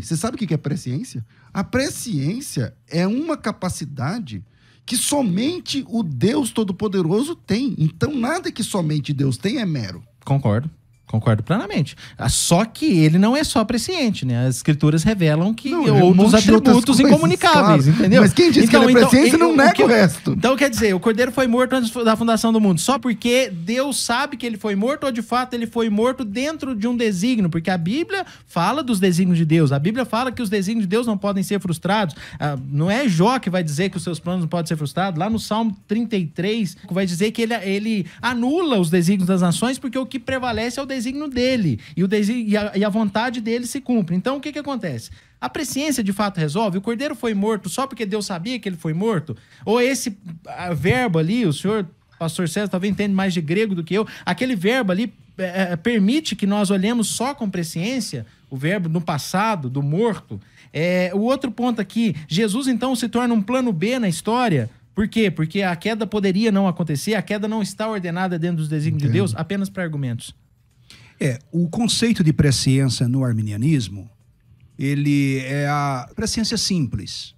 Você sabe o que é presciência? A presciência é uma capacidade que somente o Deus Todo-Poderoso tem. Então, nada que somente Deus tem é mero. Concordo. Concordo plenamente. Ah, só que ele não é só presciente, né? As escrituras revelam que não, é outros atributos incomunicáveis, claro. entendeu? Mas quem diz então, que ele é então, então, presciente então, não nega o, resto. Então quer dizer, o cordeiro foi morto antes da fundação do mundo, só porque Deus sabe que ele foi morto ou de fato ele foi morto dentro de um desígnio, porque a Bíblia fala dos desígnios de Deus. A Bíblia fala que os desígnios de Deus não podem ser frustrados. Ah, não é Jó que vai dizer que os seus planos não podem ser frustrados. Lá no Salmo 33, vai dizer que ele, ele anula os desígnios das nações porque o que prevalece é o desígnio desígnio dele. E, o desígnio, e, a, e a vontade dele se cumpre. Então, o que, que acontece? A presciência de fato resolve? O cordeiro foi morto só porque Deus sabia que ele foi morto? Ou esse verbo ali, o senhor, pastor César, talvez entende mais de grego do que eu, aquele verbo ali é, é permite que nós olhemos só com presciência? o verbo no passado, do morto. É, o outro ponto aqui, Jesus então se torna um plano B na história. Por quê? Porque a queda poderia não acontecer, a queda não está ordenada dentro dos desígnios de Deus, apenas para argumentos. É, o conceito de presciência no arminianismo, ele é a presciência simples,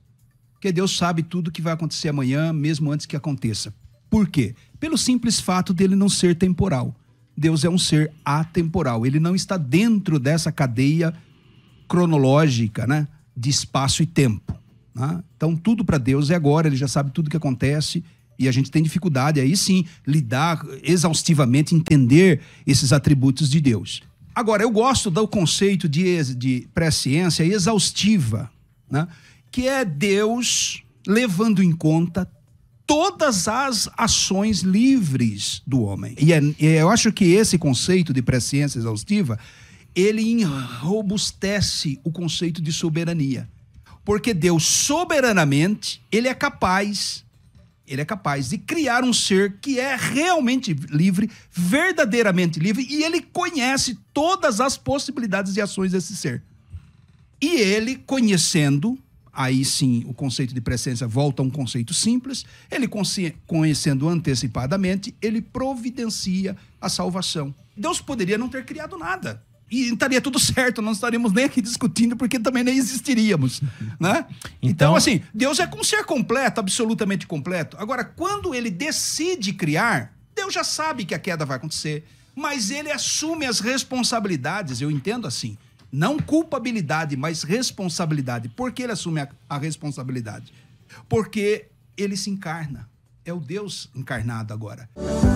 que Deus sabe tudo que vai acontecer amanhã, mesmo antes que aconteça. Por quê? Pelo simples fato dele não ser temporal. Deus é um ser atemporal, ele não está dentro dessa cadeia cronológica, né, de espaço e tempo. Né? Então tudo para Deus é agora, ele já sabe tudo que acontece, e a gente tem dificuldade aí sim lidar exaustivamente, entender esses atributos de Deus. Agora, eu gosto do conceito de, de presciência exaustiva, né? que é Deus levando em conta todas as ações livres do homem. E, é, é eu acho que esse conceito de presciência exaustiva, ele robustece o conceito de soberania. Porque Deus soberanamente, ele é capaz ele é capaz de criar um ser que é realmente livre, verdadeiramente livre, e ele conhece todas as possibilidades e ações desse ser. E ele, conhecendo, aí sim o conceito de presença volta a um conceito simples, ele conhecendo antecipadamente, ele providencia a salvação. Deus poderia não ter criado nada e estaria tudo certo, não estaríamos nem aqui discutindo, porque também nem existiríamos, né? Então, então, assim, Deus é um ser completo, absolutamente completo. Agora, quando ele decide criar, Deus já sabe que a queda vai acontecer, mas ele assume as responsabilidades, eu entendo assim, não culpabilidade, mas responsabilidade. Por que ele assume a, a responsabilidade? Porque ele se encarna, é o Deus encarnado agora. Música